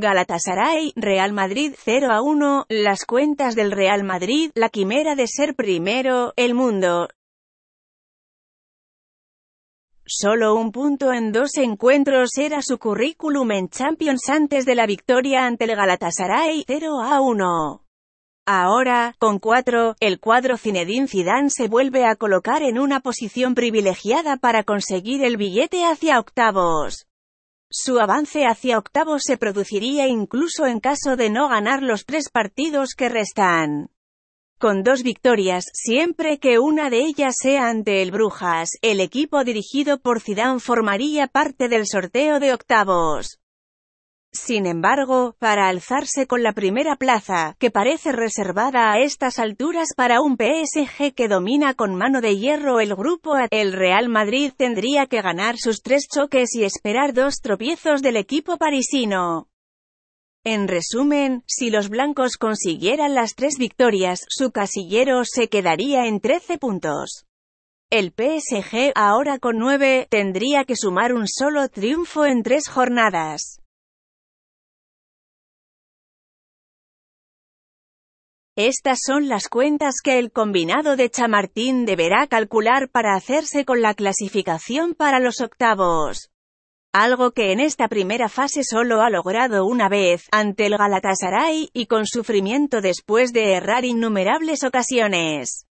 Galatasaray, Real Madrid 0 a 1, las cuentas del Real Madrid, la quimera de ser primero, el mundo. Solo un punto en dos encuentros era su currículum en Champions antes de la victoria ante el Galatasaray 0 a 1. Ahora, con 4, el cuadro Zinedine Zidane se vuelve a colocar en una posición privilegiada para conseguir el billete hacia octavos. Su avance hacia octavos se produciría incluso en caso de no ganar los tres partidos que restan. Con dos victorias, siempre que una de ellas sea ante el Brujas, el equipo dirigido por Zidane formaría parte del sorteo de octavos. Sin embargo, para alzarse con la primera plaza, que parece reservada a estas alturas para un PSG que domina con mano de hierro el grupo A, el Real Madrid tendría que ganar sus tres choques y esperar dos tropiezos del equipo parisino. En resumen, si los blancos consiguieran las tres victorias, su casillero se quedaría en 13 puntos. El PSG, ahora con 9, tendría que sumar un solo triunfo en tres jornadas. Estas son las cuentas que el combinado de Chamartín deberá calcular para hacerse con la clasificación para los octavos. Algo que en esta primera fase solo ha logrado una vez, ante el Galatasaray, y con sufrimiento después de errar innumerables ocasiones.